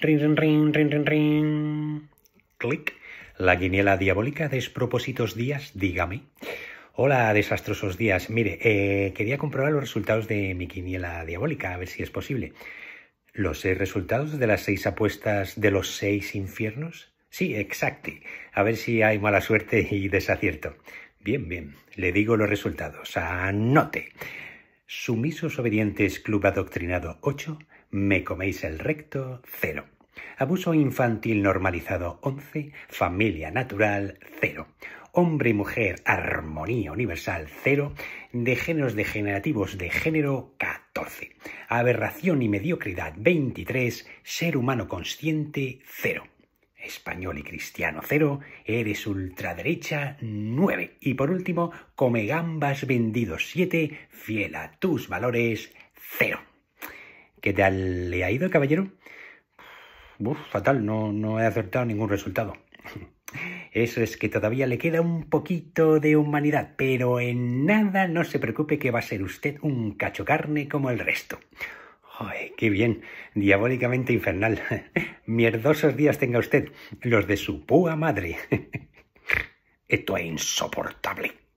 Ring, ring, ring, ring, Clic. La guiniela diabólica, despropósitos días, dígame. Hola, desastrosos días. Mire, eh, quería comprobar los resultados de mi quiniela diabólica, a ver si es posible. ¿Los seis resultados de las seis apuestas de los seis infiernos? Sí, exacto. A ver si hay mala suerte y desacierto. Bien, bien. Le digo los resultados. Anote. Sumisos obedientes Club Adoctrinado 8, me coméis el recto, cero. Abuso infantil normalizado, 11. Familia natural, cero. Hombre y mujer, armonía universal, cero. De géneros degenerativos de género, 14. Aberración y mediocridad, 23. Ser humano consciente, cero. español y cristiano cero. eres ultraderecha 9 y por último, come gambas vendidos 7, fiel a tus valores cero. ¿Qué tal le ha ido, caballero? fatal, no, no he acertado ningún resultado. Eso es que todavía le queda un poquito de humanidad, pero en nada no se preocupe que va a ser usted un cacho carne como el resto. ¡Ay, qué bien! Diabólicamente infernal. Mierdosos días tenga usted, los de su púa madre. Esto es insoportable.